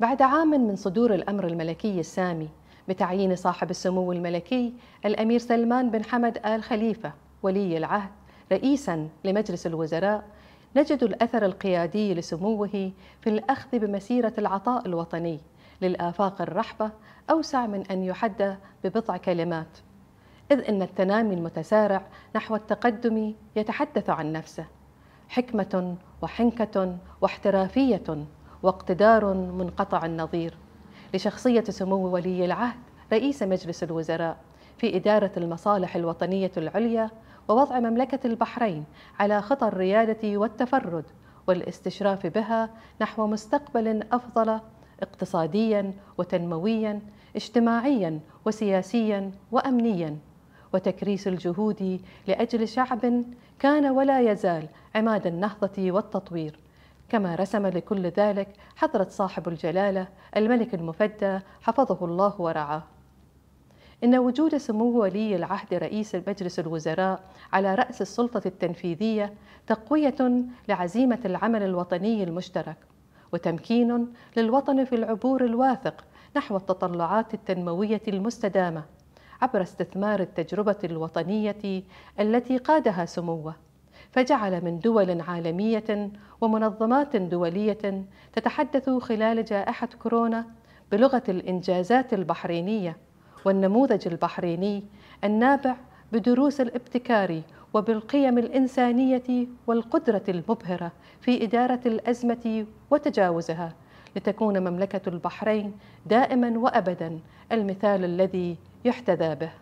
بعد عام من صدور الأمر الملكي السامي بتعيين صاحب السمو الملكي الأمير سلمان بن حمد آل خليفة ولي العهد رئيسا لمجلس الوزراء نجد الأثر القيادي لسموه في الأخذ بمسيرة العطاء الوطني للآفاق الرحبة أوسع من أن يحدى ببضع كلمات إذ أن التنامي المتسارع نحو التقدم يتحدث عن نفسه حكمة وحنكة واحترافية واقتدار منقطع النظير لشخصية سمو ولي العهد رئيس مجلس الوزراء في إدارة المصالح الوطنية العليا ووضع مملكة البحرين على خطى الريادة والتفرد والاستشراف بها نحو مستقبل أفضل اقتصاديا وتنمويا اجتماعيا وسياسيا وأمنيا وتكريس الجهود لأجل شعب كان ولا يزال عماد النهضة والتطوير كما رسم لكل ذلك حضرة صاحب الجلالة الملك المفدى حفظه الله ورعاه إن وجود سمو ولي العهد رئيس مجلس الوزراء على رأس السلطة التنفيذية تقوية لعزيمة العمل الوطني المشترك وتمكين للوطن في العبور الواثق نحو التطلعات التنموية المستدامة عبر استثمار التجربة الوطنية التي قادها سموه فجعل من دول عالمية ومنظمات دولية تتحدث خلال جائحة كورونا بلغة الإنجازات البحرينية والنموذج البحريني النابع بدروس الابتكار وبالقيم الإنسانية والقدرة المبهرة في إدارة الأزمة وتجاوزها لتكون مملكة البحرين دائما وأبدا المثال الذي يحتذى به